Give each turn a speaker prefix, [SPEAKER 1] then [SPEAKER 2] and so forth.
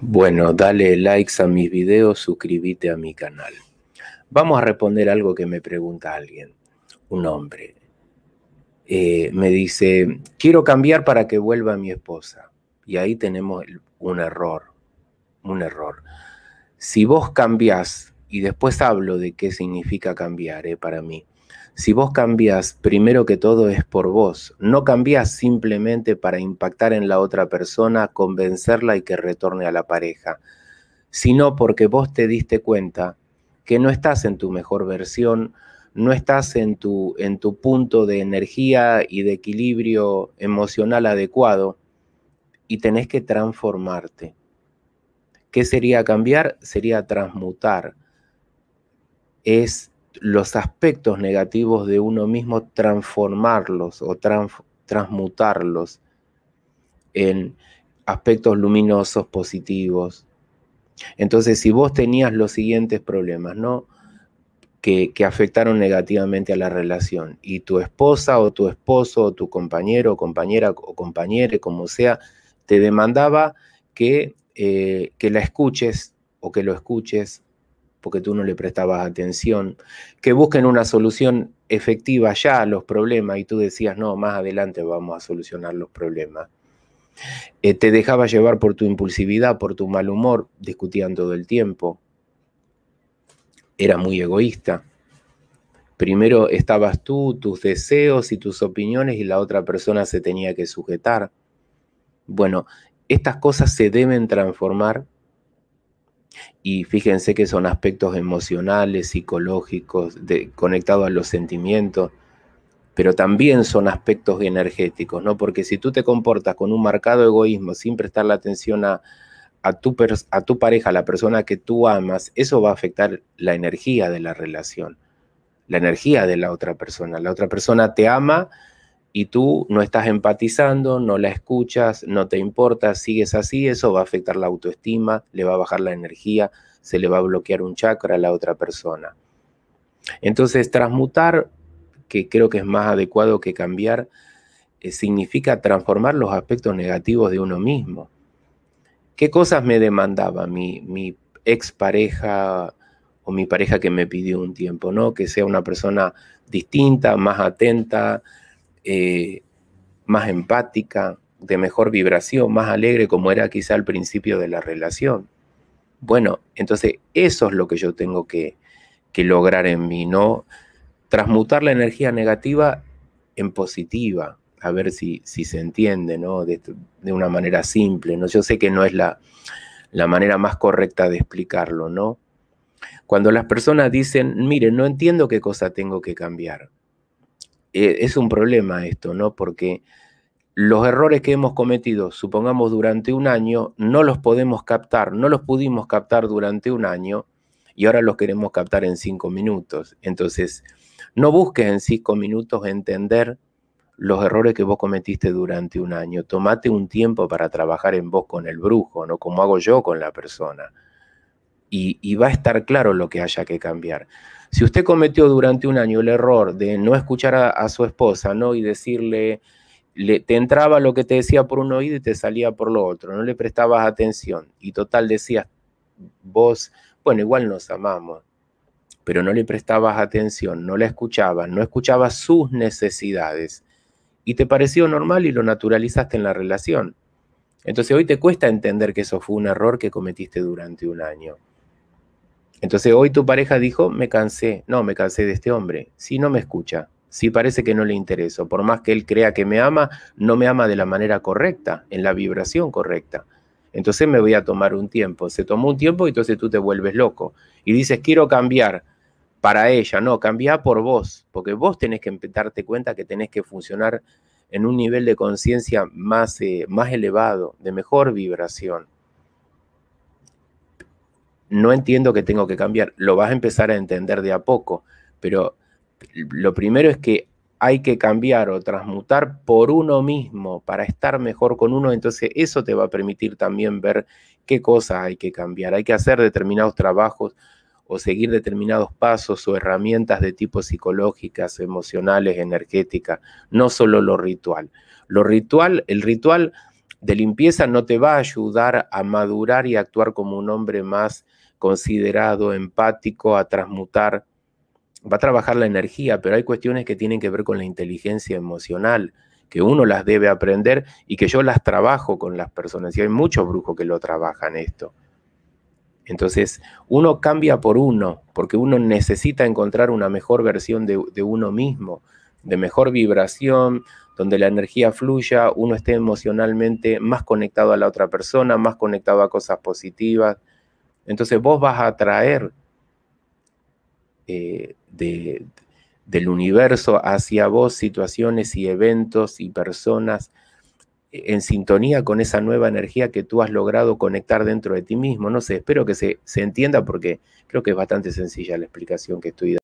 [SPEAKER 1] Bueno, dale likes a mis videos, suscríbete a mi canal. Vamos a responder algo que me pregunta alguien, un hombre. Eh, me dice, quiero cambiar para que vuelva mi esposa. Y ahí tenemos un error, un error. Si vos cambiás, y después hablo de qué significa cambiar eh, para mí, si vos cambias primero que todo es por vos. No cambias simplemente para impactar en la otra persona, convencerla y que retorne a la pareja, sino porque vos te diste cuenta que no estás en tu mejor versión, no estás en tu, en tu punto de energía y de equilibrio emocional adecuado y tenés que transformarte. ¿Qué sería cambiar? Sería transmutar. Es los aspectos negativos de uno mismo, transformarlos o transmutarlos en aspectos luminosos, positivos. Entonces, si vos tenías los siguientes problemas, ¿no? Que, afectaron negativamente a la relación y tu esposa o tu esposo o tu compañero o compañera o compañere, como sea, te demandaba que, eh, que la escuches o que lo escuches porque tú no le prestabas atención, que busquen una solución efectiva ya a los problemas y tú decías, no, más adelante vamos a solucionar los problemas. Eh, te dejaba llevar por tu impulsividad, por tu mal humor, discutían todo el tiempo. Era muy egoísta. Primero estabas tú, tus deseos y tus opiniones y la otra persona se tenía que sujetar. Bueno, estas cosas se deben transformar y fíjense que son aspectos emocionales, psicológicos, conectados a los sentimientos, pero también son aspectos energéticos, ¿no? Porque si tú te comportas con un marcado egoísmo, sin la atención a, a tu, a tu pareja, a la persona que tú amas, eso va a afectar la energía de la relación, la energía de la otra persona. La otra persona te ama y tú no estás empatizando, no la escuchas, no te importa, sigues así, eso va a afectar la autoestima, le va a bajar la energía, se le va a bloquear un chakra a la otra persona. Entonces, transmutar, que creo que es más adecuado que cambiar, eh, significa transformar los aspectos negativos de uno mismo. ¿Qué cosas me demandaba mi, mi expareja o mi pareja que me pidió un tiempo, ¿no? Que sea una persona distinta, más atenta, eh, más empática, de mejor vibración, más alegre como era quizá al principio de la relación. Bueno, entonces eso es lo que yo tengo que, lograr en mí, no transmutar la energía negativa en positiva, a ver si, si se entiende, ¿no? De, una manera simple, ¿no? Yo sé que no es la, manera más correcta de explicarlo, ¿no? Cuando las personas dicen, miren, no entiendo qué cosa tengo que cambiar, eh, es un problema esto, ¿no? Porque los errores que hemos cometido, supongamos durante un año, no los podemos captar, no los pudimos captar durante un año y ahora los queremos captar en cinco minutos. Entonces, no busques en cinco minutos entender los errores que vos cometiste durante un año. Tomate un tiempo para trabajar en vos con el brujo, ¿no? Como hago yo con la persona y, va a estar claro lo que haya que cambiar. Si usted cometió durante un año el error de no escuchar a, su esposa, ¿no? Y decirle, te entraba lo que te decía por un oído y te salía por lo otro, no le prestabas atención y total decías, vos, bueno, igual nos amamos, pero no le prestabas atención, no la escuchabas, no escuchabas sus necesidades y te pareció normal y lo naturalizaste en la relación. Entonces hoy te cuesta entender que eso fue un error que cometiste durante un año. Entonces hoy tu pareja dijo, me cansé, no, me cansé de este hombre, si no me escucha, si parece que no le intereso, por más que él crea que me ama, no me ama de la manera correcta, en la vibración correcta. Entonces me voy a tomar un tiempo. Se tomó un tiempo y entonces tú te vuelves loco. Y dices, quiero cambiar para ella. No, cambia por vos, porque vos tenés que darte cuenta que tenés que funcionar en un nivel de conciencia más, eh, más elevado, de mejor vibración no entiendo que tengo que cambiar. Lo vas a empezar a entender de a poco, pero lo primero es que hay que cambiar o transmutar por uno mismo para estar mejor con uno, entonces eso te va a permitir también ver qué cosas hay que cambiar. Hay que hacer determinados trabajos o seguir determinados pasos o herramientas de tipo psicológicas, emocionales, energéticas, no solo lo ritual. Lo ritual, el ritual de limpieza no te va a ayudar a madurar y actuar como un hombre más considerado, empático, a transmutar. Va a trabajar la energía, pero hay cuestiones que tienen que ver con la inteligencia emocional, que uno las debe aprender y que yo las trabajo con las personas. Y hay muchos brujos que lo trabajan esto. Entonces, uno cambia por uno, porque uno necesita encontrar una mejor versión de, uno mismo, de mejor vibración, donde la energía fluya, uno esté emocionalmente más conectado a la otra persona, más conectado a cosas positivas. Entonces vos vas a atraer eh, del universo hacia vos situaciones y eventos y personas eh, en sintonía con esa nueva energía que tú has logrado conectar dentro de ti mismo. No sé, espero que se, se entienda porque creo que es bastante sencilla la explicación que estoy dando.